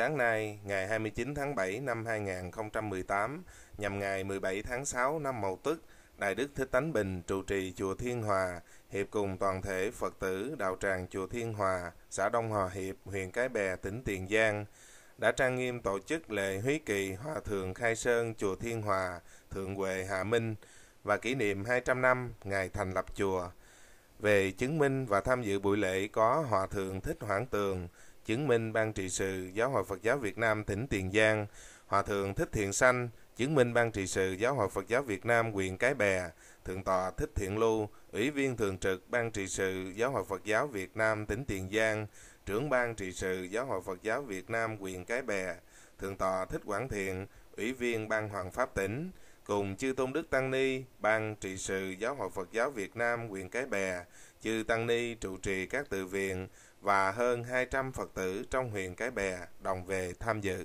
Sáng nay, ngày 29 tháng 7 năm 2018, nhằm ngày 17 tháng 6 năm Mậu Tức, Đại Đức Thích Tánh Bình trụ trì Chùa Thiên Hòa, hiệp cùng toàn thể Phật tử đạo tràng Chùa Thiên Hòa, xã Đông Hòa Hiệp, huyện Cái Bè, tỉnh Tiền Giang, đã trang nghiêm tổ chức lễ húy kỳ Hòa Thượng Khai Sơn Chùa Thiên Hòa, Thượng Huệ Hạ Minh và kỷ niệm 200 năm Ngày thành lập chùa – về chứng minh và tham dự buổi lễ có Hòa Thượng Thích Hoảng Tường, chứng minh Ban trị sự Giáo hội Phật giáo Việt Nam tỉnh Tiền Giang, Hòa Thượng Thích Thiện Sanh, chứng minh Ban trị sự Giáo hội Phật giáo Việt Nam huyện Cái Bè, Thượng tọa Thích Thiện Lưu, Ủy viên Thường trực Ban trị sự Giáo hội Phật giáo Việt Nam tỉnh Tiền Giang, trưởng Ban trị sự Giáo hội Phật giáo Việt Nam huyện Cái Bè, Thượng tọa Thích Quảng Thiện, Ủy viên Ban Hoàng Pháp tỉnh, cùng chư Tôn Đức Tăng Ni, Ban Trị sự Giáo hội Phật giáo Việt Nam quyền Cái Bè, chư Tăng Ni trụ trì các tự viện và hơn 200 Phật tử trong huyện Cái Bè đồng về tham dự.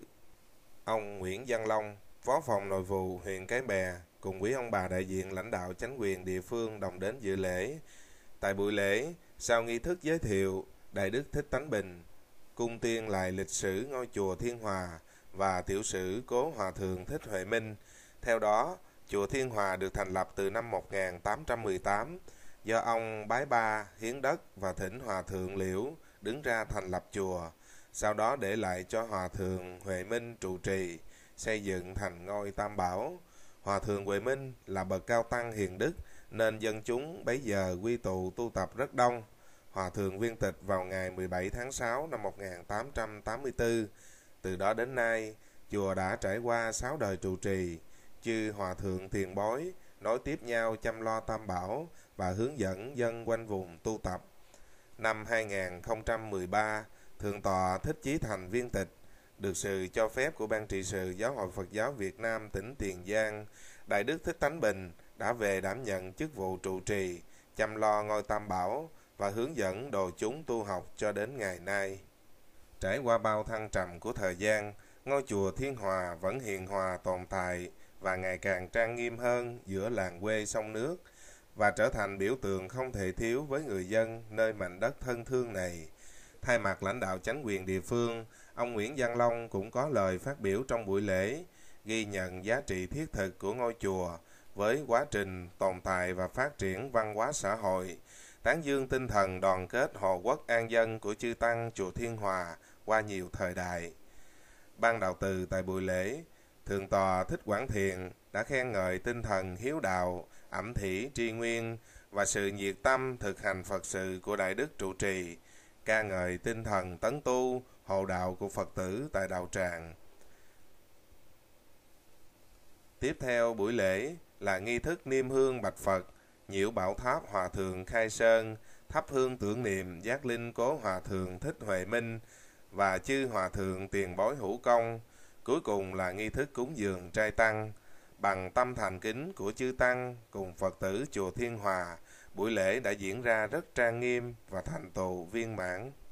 Ông Nguyễn Văn Long, Phó phòng Nội vụ huyện Cái Bè, cùng quý ông bà đại diện lãnh đạo chính quyền địa phương đồng đến dự lễ. Tại buổi lễ, sau nghi thức giới thiệu, Đại Đức Thích Tánh Bình, cung tiên lại lịch sử ngôi chùa Thiên Hòa và tiểu sử Cố Hòa Thượng Thích Huệ Minh – theo đó, chùa Thiên Hòa được thành lập từ năm 1818 do ông Bái Ba hiến đất và thỉnh Hòa Thượng Liễu đứng ra thành lập chùa, sau đó để lại cho Hòa Thượng Huệ Minh trụ trì, xây dựng thành ngôi Tam Bảo. Hòa Thượng Huệ Minh là bậc cao tăng hiền đức nên dân chúng bấy giờ quy tụ tu tập rất đông. Hòa Thượng Viên Tịch vào ngày 17 tháng 6 năm 1884. Từ đó đến nay, chùa đã trải qua 6 đời trụ trì, chư hòa thượng tiền bối nối tiếp nhau chăm lo tam bảo và hướng dẫn dân quanh vùng tu tập. Năm 2013, Thượng tọa Thích Chí Thành viên tịch được sự cho phép của Ban trị sự Giáo hội Phật giáo Việt Nam tỉnh Tiền Giang, Đại đức Thích Tánh Bình đã về đảm nhận chức vụ trụ trì, chăm lo ngôi Tam Bảo và hướng dẫn đồ chúng tu học cho đến ngày nay. Trải qua bao thăng trầm của thời gian, ngôi chùa Thiên Hòa vẫn hiền hòa tồn tại, và ngày càng trang nghiêm hơn giữa làng quê sông nước và trở thành biểu tượng không thể thiếu với người dân nơi mảnh đất thân thương này. Thay mặt lãnh đạo chính quyền địa phương, ông Nguyễn Văn Long cũng có lời phát biểu trong buổi lễ, ghi nhận giá trị thiết thực của ngôi chùa với quá trình tồn tại và phát triển văn hóa xã hội, tán dương tinh thần đoàn kết hộ quốc an dân của chư tăng chùa Thiên Hòa qua nhiều thời đại. Ban đạo từ tại buổi lễ, Thượng tòa Thích Quảng thiện đã khen ngợi tinh thần hiếu đạo, ẩm thỉ tri nguyên và sự nhiệt tâm thực hành Phật sự của Đại Đức trụ trì, ca ngợi tinh thần tấn tu, hộ đạo của Phật tử tại đạo tràng. Tiếp theo buổi lễ là nghi thức niêm hương bạch Phật, nhiễu bảo tháp hòa thượng khai sơn, thắp hương tưởng niệm giác linh cố hòa thượng thích huệ minh và chư hòa thượng tiền bối hữu công Cuối cùng là nghi thức cúng dường trai tăng bằng tâm thành kính của chư tăng cùng Phật tử chùa Thiên Hòa. Buổi lễ đã diễn ra rất trang nghiêm và thành tựu viên mãn.